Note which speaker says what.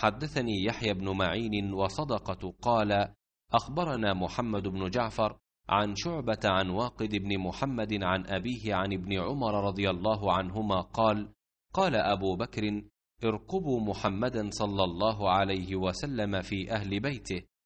Speaker 1: حدثني يحيى بن معين
Speaker 2: وصدقة قال أخبرنا محمد بن جعفر عن شعبة عن واقد بن محمد عن أبيه عن ابن عمر رضي الله عنهما قال قال أبو بكر ارقبوا محمدا صلى الله عليه وسلم في
Speaker 1: أهل بيته